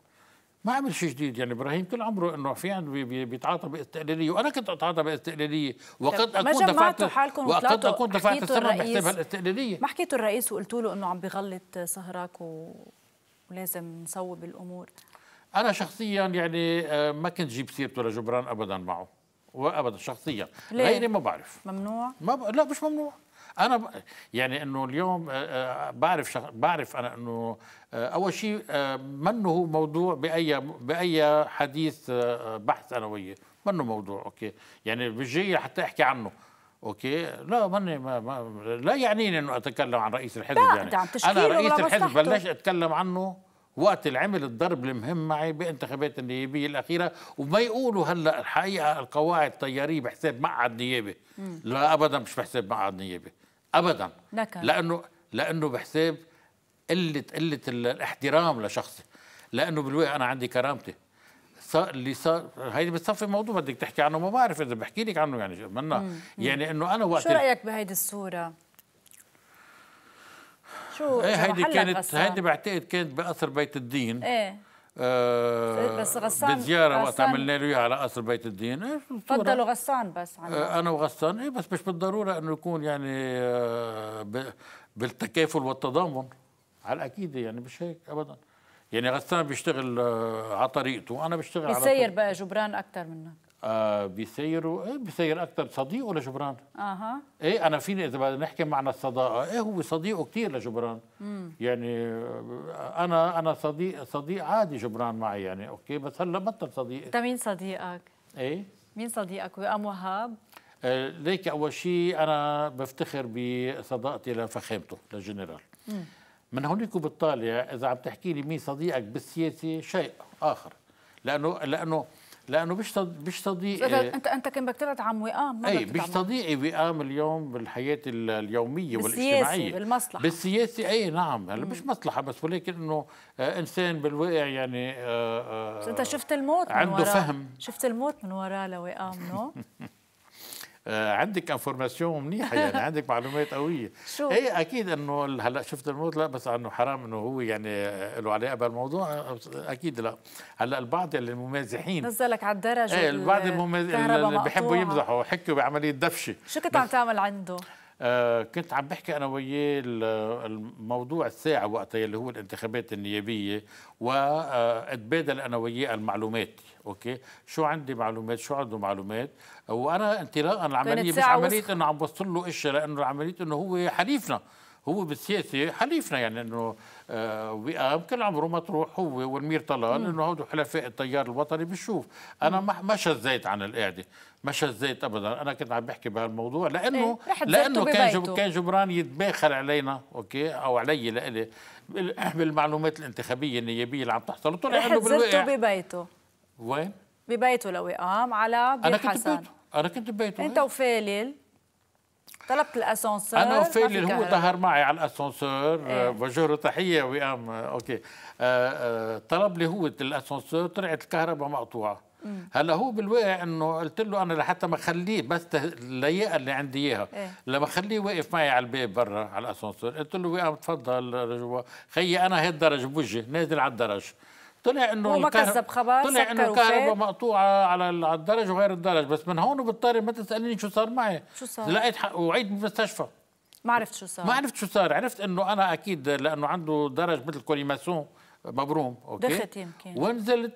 ما عمل شيء جديد يعني ابراهيم كل عمره انه في عنده بيتعاطى باستقلاليه وانا كنت اتعاطى باستقلاليه وقد اكون دفعت حالكم وقد اكون دفعت الثمن بحساب الاستقلاليه ما حكيتوا الرئيس وقلتوا له انه عم بغلط سهرك و ولازم نصوب الامور انا شخصيا يعني آه، ما كنت جيب سيرته لجبران ابدا معه وابدا شخصيا ليه؟ غيري ما بعرف ممنوع ما ب... لا مش ممنوع انا ب... يعني انه اليوم آه، آه، بعرف شخ... بعرف انا انه اول شيء منه هو موضوع باي باي حديث بحث انا وياه منه موضوع اوكي يعني بجي حتى احكي عنه اوكي لا ماني ما ما لا يعنيني انه اتكلم عن رئيس الحزب لا يعني عم انا رئيس الحزب بلشت اتكلم عنه وقت العمل الضرب المهم معي بانتخابات النيابيه الاخيره وما يقولوا هلا الحقيقه القواعد طياريه بحساب معهد نيابه لا ابدا مش بحساب معهد نيابه ابدا لكن. لانه لانه بحساب قله قله الاحترام لشخصي لانه بالواقع انا عندي كرامتي اللي صار هيدي بتصفي موضوع بدك تحكي عنه ما بعرف اذا بحكي لك عنه يعني منا يعني انه انا وقت شو رايك بهيدي الصوره؟ شو ايه هيدي كانت هيدي بعتقد كانت بقصر بيت الدين ايه آه، بس غسان بزياره وقت عملنا له اياها على قصر بيت الدين إيه فضلوا غسان بس عنه. آه، انا وغسان ايه بس مش بالضروره انه يكون يعني آه، بالتكافل والتضامن على الاكيد يعني مش هيك ابدا يعني غسان بيشتغل آه، على طريقته انا بشتغل على بيسير بقى جبران اكثر منك آه بيسيروا ايه بيسير اكثر صديقه لجبران اها ايه انا فيني اذا بدنا نحكي معنى الصداقه ايه هو صديقه كثير لجبران مم. يعني آه، انا انا صديق صديق عادي جبران معي يعني اوكي بس هلا بطل صديق انت مين صديقك؟ ايه مين صديقك ام وهاب؟ آه ليك اول شيء انا بفتخر بصداقتي لفخامته للجنرال مم. من هونيك وبالطالع اذا عم تحكي لي مين صديقك بالسياسه شيء اخر لانه لانه لانه مش مش صديقي انت انت كان بدك تبعد عم وئام اي مش صديقي وئام اليوم بالحياه اليوميه والاجتماعيه بالمصلحه بالسياسه اي نعم هلا مش مصلحه بس ولكن انه آه، انسان بالواقع يعني آآ آه، آآ آه، بس انت شفت الموت من عنده فهم شفت الموت من وراه لوئام نو آه، عندك انفورماسيون منيحه يعني عندك معلومات قويه شو اي اكيد انه هلا شفت الموت لا بس انه حرام انه هو يعني له علاقه بالموضوع آه، اكيد لا هلا البعض اللي الممازحين نزلك على الدرجه ايه البعض اللي بيحبوا يمزحوا حكوا بعمليه دفشه شو كنت عم تعمل عنده؟ آه كنت عم بحكي انا وياه الموضوع الساعة وقتها اللي هو الانتخابات النيابيه واتبادل آه، انا وياه المعلومات اوكي شو عندي معلومات شو عنده معلومات وانا انطلاقا العمليه مش عمليه انه عم بوصل له اشياء لانه العمليه انه هو حليفنا هو بالسياسه حليفنا يعني انه آه، وئام كل عمره مطروح هو والمير طلال انه هودو حلفاء التيار الوطني بشوف انا ما ما شذيت عن القعده ما شذيت ابدا انا كنت عم بحكي بهالموضوع لانه إيه؟ لانه كان جب كان جبران يتباخر علينا اوكي او علي لإلي بالمعلومات الانتخابيه النيابيه اللي عم تحصل طلع انه بالوقع ببيته وين؟ ببيته لوئام على بير حسن انا كنت ببيته انا كنت ببيته انت وفالل طلبت الاسانسور انا وفيل اللي هو ظهر معي على الاسانسور إيه؟ بوجه آه، له تحيه وئام آه، اوكي آه، طلب لي هو الاسانسور طلعت الكهرباء مقطوعه هلا هو بالواقع انه قلت له انا لحتى ما اخليه بس اللياقه اللي عندي اياها إيه؟ لما اخليه واقف معي على الباب برا على الاسانسور قلت له وئام تفضل جوا خيي انا هالدرج بوجهي نازل على الدرج طلع انه هو ما كذب خبر طلع انه الكهرباء مقطوعه على الدرج وغير الدرج بس من هون وبضطر ما تساليني شو صار معي شو صار؟ لقيت وعيد بالمستشفى ما عرفت شو صار ما عرفت شو صار عرفت انه انا اكيد لانه عنده درج مثل كوليماسون مبروم اوكي دخت يمكن ونزلت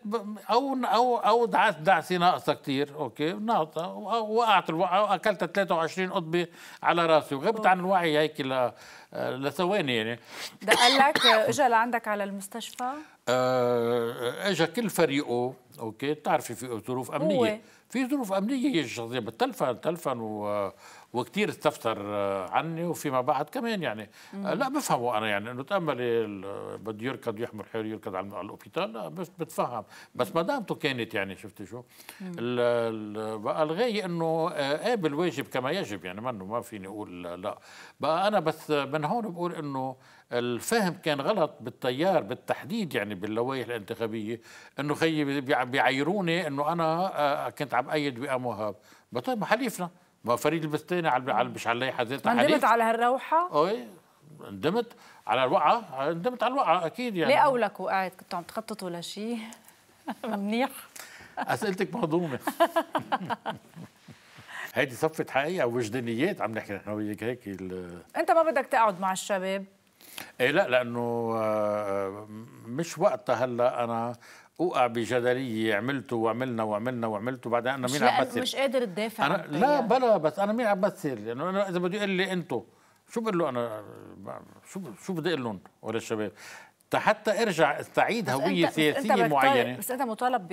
او او او دعست دعسه ناقصه كثير اوكي ناقصه وقعت اكلت 23 قطبه على راسي وغبت أوه. عن الوعي هيك ل... لثواني يعني ده قال لك اجى لعندك على المستشفى؟ آه, آه، اجى كل فريقه اوكي بتعرفي في ظروف امنيه هو. في ظروف امنيه هي الشخصيه بتلفن تلفن و وكثير استفسر آه، عني وفيما بعد كمان يعني مم. آه، لا بفهمه انا يعني انه تاملي آه، بده يركض يحمل حاله يركض على الاوبيتال لا بس بتفهم بس مدامته كانت يعني شفتي شو بقى الغايه انه قابل واجب كما يجب يعني منه ما فيني اقول لا بقى انا بس من هون بقول انه الفهم كان غلط بالتيار بالتحديد يعني باللوائح الانتخابيه انه خيي بيعيروني انه انا كنت عم ايد بام وهاب طيب حليفنا ما فريد البستاني على مش على اللائحه ذات ندمت على هالروحه؟ اي ندمت على الوقعه ندمت على الوقعه اكيد يعني ليه قولك وقعت كنتوا عم تخططوا لشيء منيح اسئلتك مهضومه هيدي صفة حقيقة وجدانيات عم نحكي نحن وياك هيك انت ما بدك تقعد مع الشباب ايه لا لانه آه، آه، مش وقتها هلا انا اوقع بجدليه عملته وعملنا وعملنا وعملته بعدين انا مين عم بمثل مش قادر تدافع انا لا بلا بس انا مين عم بمثل لانه انا اذا بده يقول لي انتم شو بقول له انا شو شو بدي اقول لهم ولا الشباب حتى ارجع استعيد هويه سياسيه معينه بس انت مطالب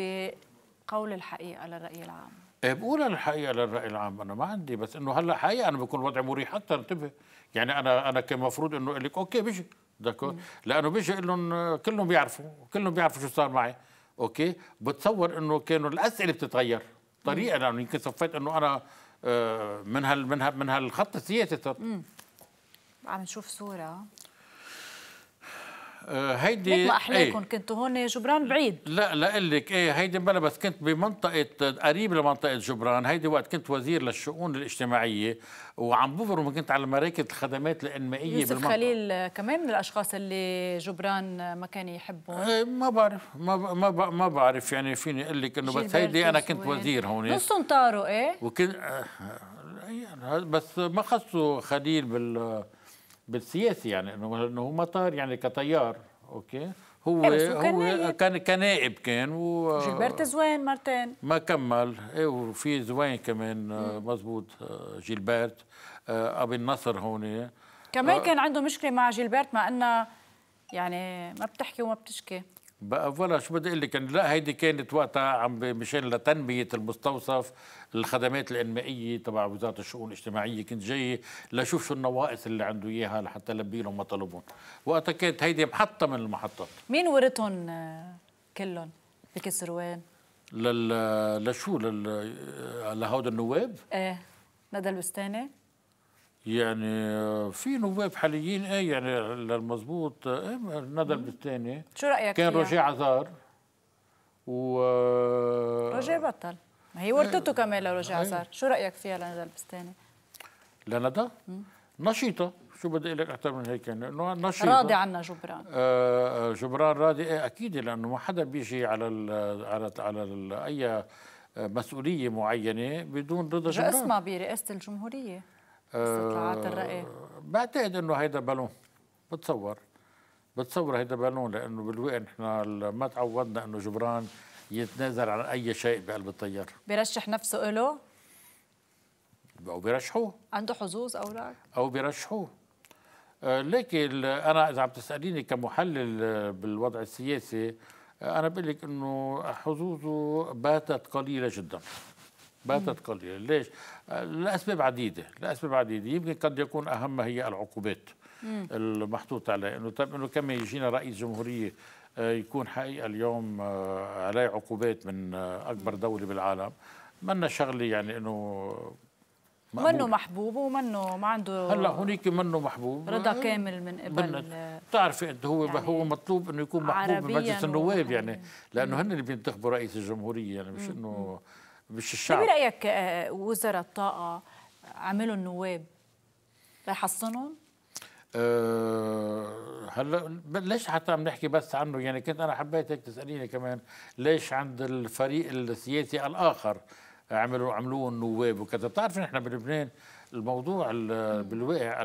بقول الحقيقه للراي العام ايه بقول الحقيقه للراي العام انا ما عندي بس انه هلا حقيقه انا بكون وضعي مريح حتى انتبه يعني انا انا كان المفروض انه اقول لك اوكي بيجي داكور mm. لانه بيجي لهم كلهم بيعرفوا كلهم بيعرفوا شو صار معي اوكي بتصور انه كانوا الاسئله بتتغير mm. طريقه لانه يمكن صفيت انه انا آه، من هال من هال من هالخط السياسي mm. عم نشوف صوره آه، هيدي ما إيه؟ احلاكم ايه كنتوا هون جبران بعيد لا لا لك ايه هيدي بلا بس كنت بمنطقه قريب لمنطقه جبران هيدي وقت كنت وزير للشؤون الاجتماعيه وعم بفرم كنت على مراكز الخدمات الانمائيه يوسف بالمنطقه خليل كمان من الاشخاص اللي جبران ما كان يحبهم ايه ما بعرف ما ما ما بعرف يعني فيني اقول لك انه بس هيدي انا كنت وزير هون نصهم طاروا ايه وكنت آه، آه، يعني بس ما خصوا خليل بال بالسياسي يعني انه انه هو مطار يعني كطيار اوكي هو إيه، هو كان كنائب كان و جيلبرت زوين مرتين ما كمل ايه وفي زوين كمان آه، مضبوط آه، جيلبرت آه، ابي النصر هون كمان كان عنده مشكله مع جيلبرت مع انه يعني ما بتحكي وما بتشكي بقى فوالا شو بدي اقول لك يعني لا هيدي كانت وقتها عم مشان لتنميه المستوصف الخدمات الانمائيه تبع وزاره الشؤون الاجتماعيه كنت جاي لشوف شو النواقص اللي عنده اياها لحتى لبي لهم مطالبهم وقتها كانت هيدي محطه من المحطات مين ورثهم آه، كلهم بكسروان لل لشو لل آه، لهود النواب ايه ندى البستاني يعني آه، في نواب حاليين ايه يعني للمضبوط ندل آه، إيه، ندى البستاني شو رايك كان رجاء عذار و آه، رجاء بطل ما هي ورثته ايه كمان ايه عذار شو رايك فيها لندى البستاني لندى نشيطه شو بدي لك اكثر من هيك يعني انه نشيطة راضي عنا جبران آه جبران راضي إيه اكيد لانه ما حدا بيجي على ال على ال على اي مسؤوليه معينه بدون رضا جبران اسمها برئاسه الجمهوريه استطلاعات الرأي آه، بعتقد انه هيدا بالون بتصور بتصور هيدا بالون لانه بالواقع نحن ما تعودنا انه جبران يتنازل عن اي شيء بقلب التيار بيرشح نفسه له او بيرشحوه عنده حظوظ او لا او بيرشحوه آه، لكن انا اذا عم تساليني كمحلل آه، بالوضع السياسي انا بقول لك انه حظوظه باتت قليله جدا باتت قليلة ليش؟ لأسباب عديدة لأسباب عديدة يمكن قد يكون أهمها هي العقوبات المحطوطة عليه انه طب انه كم يجينا رئيس جمهوريه آه، يكون حقيقه اليوم آه، عليه عقوبات من آه، اكبر دوله بالعالم منا شغله يعني انه منه محبوب ومنه ما عنده هلا هونيك منه محبوب رضا كامل من قبل بتعرفي انت هو يعني هو مطلوب انه يكون محبوب بمجلس النواب يعني لانه هن اللي بينتخبوا رئيس الجمهوريه يعني مش انه مش الشعب برايك إيه آه، وزراء الطاقه عملوا النواب رح أه هلا ليش حتى عم نحكي بس عنه يعني كنت انا حبيت هيك تساليني كمان ليش عند الفريق السياسي الاخر عملوا عملوه النواب وكذا بتعرف نحن بلبنان الموضوع بالواقع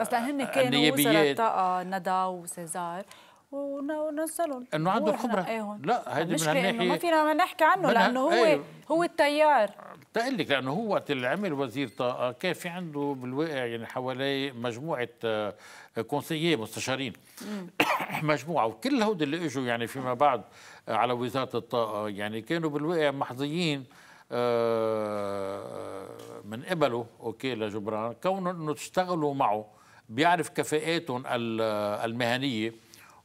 بس لان هن كانوا وزراء الطاقه ندى وسيزار ونزلهم انه عنده الخبره إيه لا هيدي من هالناحيه ما فينا ما نحكي عنه لانه هو أيوه. هو التيار بتقول لك لانه هو وقت اللي عمل وزير طاقه كان في عنده بالواقع يعني حوالي مجموعه آه، كونسيي مستشارين مجموعه وكل هود اللي اجوا يعني فيما بعد على وزاره الطاقه يعني كانوا بالواقع محظيين آه، آه، من قبله اوكي لجبران كونه انه تشتغلوا معه بيعرف كفاءاتهم المهنيه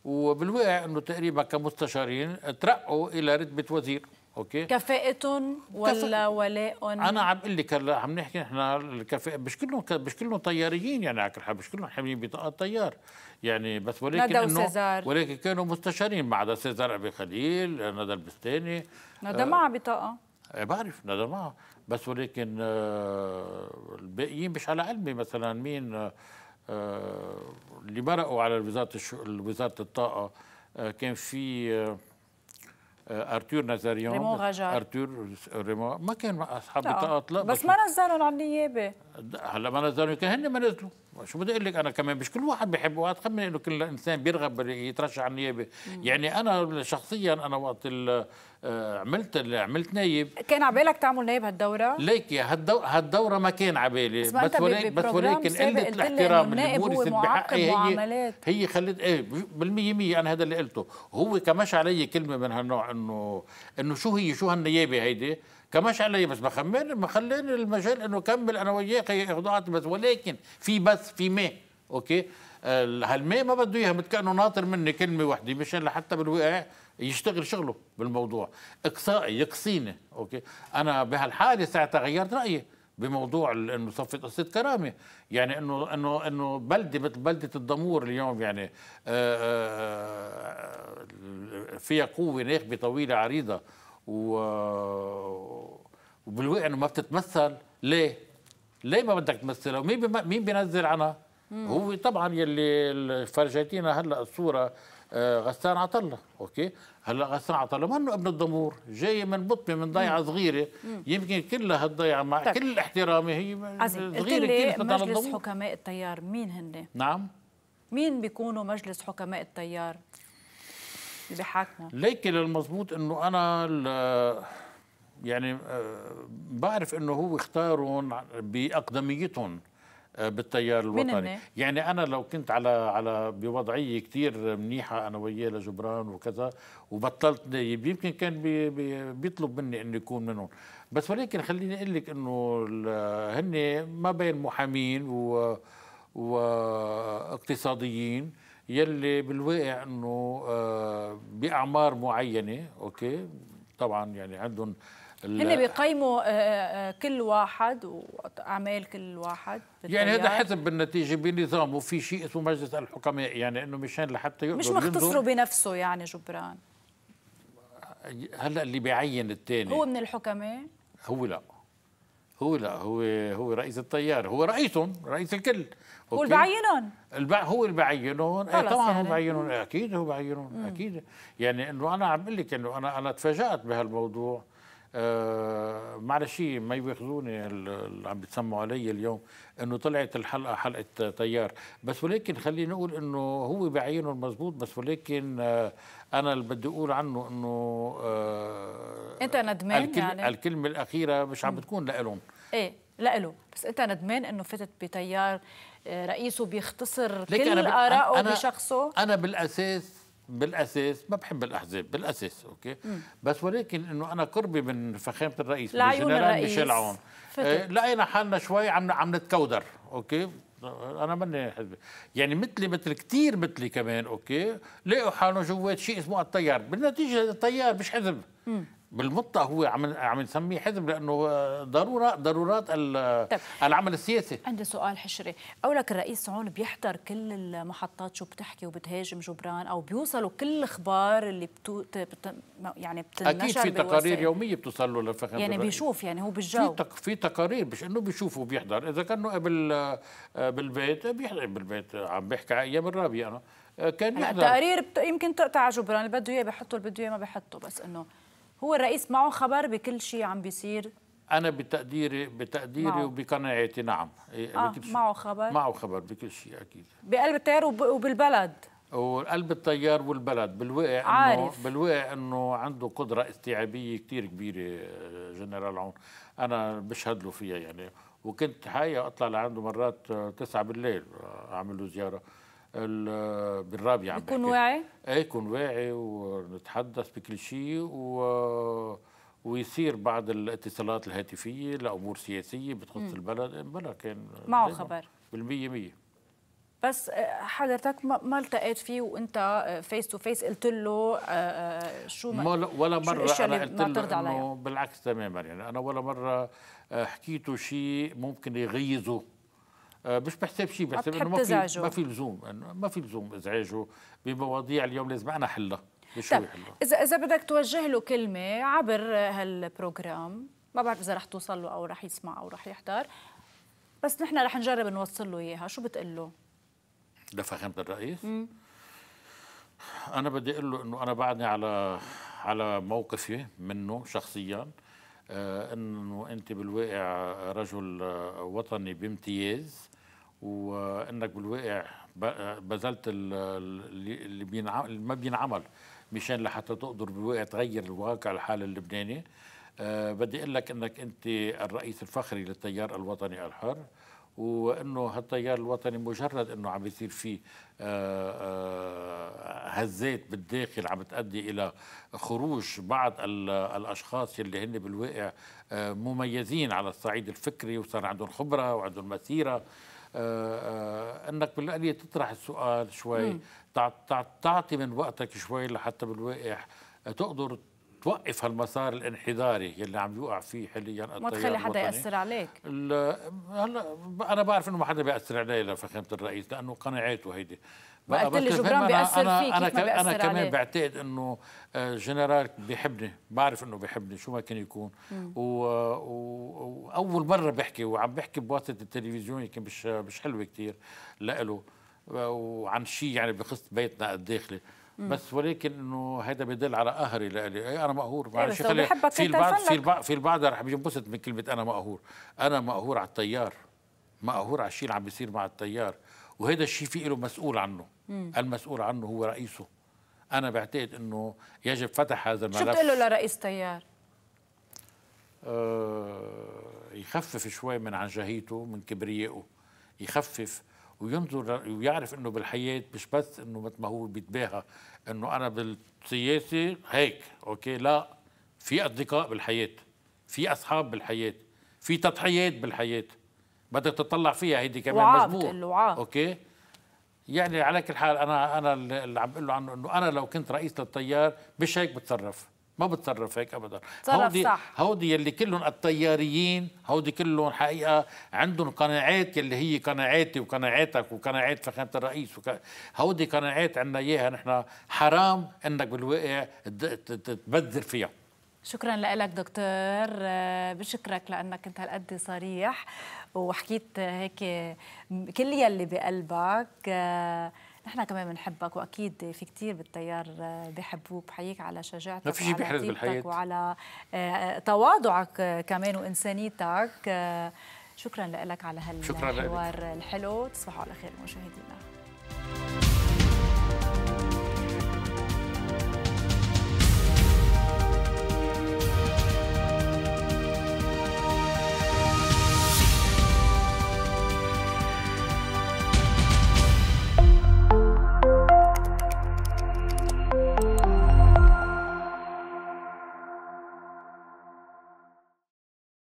وبالواقع انه تقريبا كمستشارين ترقوا الى رتبه وزير اوكي كفاءتهم ولا ولائهم انا عم اقول لك هلا عم نحكي نحن الكفاءه مش كلهم مش كلهم طياريين يعني على كل مش كلهم حاملين بطاقه طيار يعني بس ولكن انه ولكن كانوا مستشارين ما عدا سيزار ابي خليل ندى البستاني ندى آه معها بطاقه إيه، بعرف ندى معها بس ولكن آه الباقيين مش على علمي مثلا مين آه آه، اللي مرقوا على وزاره وزاره الطاقه آه، كان في آه، ارتور نازاريون ريمون غجار ارتور ريمون ما كان اصحاب بطاقات لا بس, بس ما نزلهم على النيابه هلا ما نزلهم كان هن ما نزلوا شو بدي اقول لك انا كمان مش كل واحد بحب وقت خمن انه كل انسان بيرغب يترشح على النيابه يعني انا شخصيا انا وقت آه، عملت عملت نايب كان عبالك تعمل نايب هالدوره؟ ليك هالدو... هالدوره ما كان عبالي بس ولكن بس ولكن قله الاحترام اللي هو بحقي هي هي خلت ايه بالمية مية انا هذا اللي قلته هو كمش علي كلمه من هالنوع انه انه شو هي شو هالنيابه هيدي كمش علي بس ما خلاني المجال انه كمل انا وياك اخضعت بس ولكن في بس في ما اوكي هالما ما بده اياها كانه ناطر مني كلمه وحده مشان لحتى بالوقع إيه، يشتغل شغله بالموضوع اقصائي يقصيني اوكي انا بهالحاله ساعتها غيرت رايي بموضوع انه صفت قصه كرامه يعني انه انه انه بلده مثل بلده الضمور اليوم يعني آه، آه، فيها قوه ناخبه طويله عريضه و وبالوقت انه ما بتتمثل ليه؟ ليه ما بدك تمثلها؟ ومين مين بينزل عنها؟ هو طبعا يلي فرجيتينا هلا الصوره آه، غسان عطله اوكي هلا غسان عطله منه ابن الضمور جاي من بطمه من ضيعه صغيره يمكن كلها هالضيعه مع طيب. كل احترامي هي صغيره كثير مجلس حكماء التيار مين هن نعم مين بيكونوا مجلس حكماء التيار اللي بيحاكموا ليكن المضبوط انه انا يعني آه، بعرف انه هو اختارهم باقدميتهم آه، بالتيار الوطني يعني انا لو كنت على على بوضعيه كثير منيحه انا وياه لجبران وكذا وبطلت نايب يمكن كان بي بي بيطلب مني اني يكون منهم بس ولكن خليني اقول لك انه هن ما بين محامين و واقتصاديين يلي بالواقع انه آه، باعمار معينه اوكي طبعا يعني عندهم هن بيقيموا آه، آه، آه، كل واحد واعمال كل واحد يعني هذا حسب بالنتيجه بنظام وفي شيء اسمه مجلس الحكماء يعني انه مشان لحتى يقدروا مش مختصره بنفسه يعني جبران هلا اللي بيعين الثاني هو من الحكماء هو لا هو لا هو هو رئيس التيار هو رئيسهم رئيس الكل هو اللي بعينهم الب... هو اللي بعينهم آه طبعا يعني. هو بعينهم اكيد هو بعينهم اكيد يعني انه انا عم بقول لك انه انا انا تفاجات بهالموضوع آه معلش ما يواخذوني اللي عم بيتسموا علي اليوم انه طلعت الحلقه حلقه تيار بس ولكن خليني اقول انه هو بعينه المزبوط بس ولكن آه انا اللي بدي اقول عنه انه آه انت ندمان الكل يعني الكلمه الاخيره مش عم بتكون لهم ايه لإله بس انت ندمان انه فتت بتيار آه، رئيسه بيختصر كل اراءه بشخصه انا بالاساس بالاساس ما بحب الاحزاب بالاساس اوكي مم. بس ولكن انه انا قربي من فخامه الرئيس لعيون الرئيس ميشيل عون آه، لقينا حالنا شوي عم عم نتكودر اوكي انا ماني يعني مثلي مثل كثير مثلي كمان اوكي لقوا حالهم جوات شيء اسمه التيار بالنتيجه التيار مش حزب بالمطة هو عم عم نسميه حزب لأنه ضرورة ضرورات طيب. العمل السياسي عندي سؤال حشري أولك الرئيس هون بيحضر كل المحطات شو بتحكي وبتهاجم جبران أو بيوصلوا كل الأخبار اللي بتو... بت... يعني بتنشر أكيد في تقارير يومية بتوصل له للفخامة يعني بالرئيس. بيشوف يعني هو بالجو في, تق... في تقارير مش إنه بيشوف وبيحضر إذا كانوا قبل آه، بالبيت بيحضر بالبيت عم بحكي أيام الرابية أنا آه، كان يحضر التقارير بت... يمكن تقطع جبران اللي بده إياه بحطه اللي بده إياه ما بحطه بس إنه هو الرئيس معه خبر بكل شيء عم بيصير انا بتقديري بتقديري معه. وبقناعتي نعم إيه، آه معه خبر معه خبر بكل شيء اكيد بقلب التيار وبالبلد وقلب التيار والبلد بالواقع عارف. انه بالواقع انه عنده قدره استيعابيه كثير كبيره جنرال عون انا بشهد له فيها يعني وكنت حقيقه اطلع لعنده مرات 9 آه، بالليل آه، اعمل له زياره بالرابع عم يكون واعي؟ ايه يكون واعي ونتحدث بكل شيء و ويصير بعض الاتصالات الهاتفيه لامور سياسيه بتخص البلد بلا كان معه خبر بالمية مية بس آه، حضرتك ما التقيت فيه وانت فيس تو فيس قلت له آه، آه، شو ما ولا مره شو انا قلت له انه بالعكس تماما يعني انا ولا مره حكيته شيء ممكن يغيظه مش بحسب شيء بحسب انه ما في ما في لزوم ما في لزوم ازعاجه بمواضيع اليوم لازم انا احلها مش هو طيب، يحلها اذا اذا بدك توجه له كلمه عبر هالبروجرام ما بعرف اذا رح توصل له او رح يسمع او رح يحضر بس نحن رح نجرب نوصل له اياها شو بتقول له لفخامه الرئيس مم. انا بدي اقول له انه انا بعدني على على موقفي منه شخصيا آه، انه انت بالواقع رجل آه، وطني بامتياز وانك بالواقع بذلت اللي بينعمل ما بينعمل مشان لحتى تقدر بالواقع تغير الواقع الحالي اللبناني أه بدي اقول لك انك انت الرئيس الفخري للتيار الوطني الحر وانه هالتيار الوطني مجرد انه عم بيصير فيه آه، آه، هزات بالداخل عم تؤدي الى خروج بعض الاشخاص اللي هن بالواقع آه، مميزين على الصعيد الفكري وصار عندهم خبره وعندهم مسيره آه، آه، انك بالقليه تطرح السؤال شوي تعطي من وقتك شوي لحتى بالواقع تقدر توقف هالمسار الانحداري يلي عم يوقع فيه حاليا ما تخلي حدا ياثر عليك هلا انا بعرف انه ما حدا بياثر علي لفخامه الرئيس لانه قناعاته هيدي وقت اللي جبران بيأثر أنا فيك أنا, كيف ما أنا كمان عليه؟ بعتقد أنه آه، جنرال بيحبني بعرف أنه بيحبني شو ما كان يكون وأول مرة بحكي وعم بحكي بواسطة التلفزيون يمكن مش مش حلوة كثير لإله وعن شيء يعني بخص بيتنا الداخلي مم. بس ولكن انه هذا بدل على قهري لإلي اي انا مقهور إيه، معلش خلي في البعض في البعض في البعض رح بينبسط من كلمه انا مقهور انا مقهور على التيار مقهور على الشيء اللي عم بيصير مع التيار وهذا الشيء في له مسؤول عنه مم. المسؤول عنه هو رئيسه انا بعتقد انه يجب فتح هذا الملف شو بتقول له لرئيس تيار آه يخفف شوي من عن جهيته من كبريائه يخفف وينظر ويعرف انه بالحياه مش بس انه مثل ما هو بيتباهى انه انا بالسياسه هيك اوكي لا في اصدقاء بالحياه في اصحاب بالحياه في تضحيات بالحياه بدك تطلع فيها هيدي كمان مزبوط الوعاء اوكي يعني على كل حال انا انا اللي عم بقول له عنه انه انا لو كنت رئيس للتيار مش هيك بتصرف ما بتصرف هيك ابدا هودي صح. هودي يلي كلهم التياريين هودي كلهم حقيقه عندهم قناعات يلي هي قناعاتي وقناعاتك وقناعات فخامه الرئيس وك... هودي قناعات عندنا اياها نحن حرام انك بالواقع تبذر فيها شكرا لك دكتور آه، بشكرك لانك كنت هالقد صريح وحكيت هيك كل يلي بقلبك آه، نحن كمان بنحبك واكيد في كثير بالتيار آه، بحبوك بحييك على شجاعتك ما في شيء بيحرز بالحياه وعلى تواضعك كمان وانسانيتك شكرا لك على هالحوار الحلو تصبحوا على خير مشاهدينا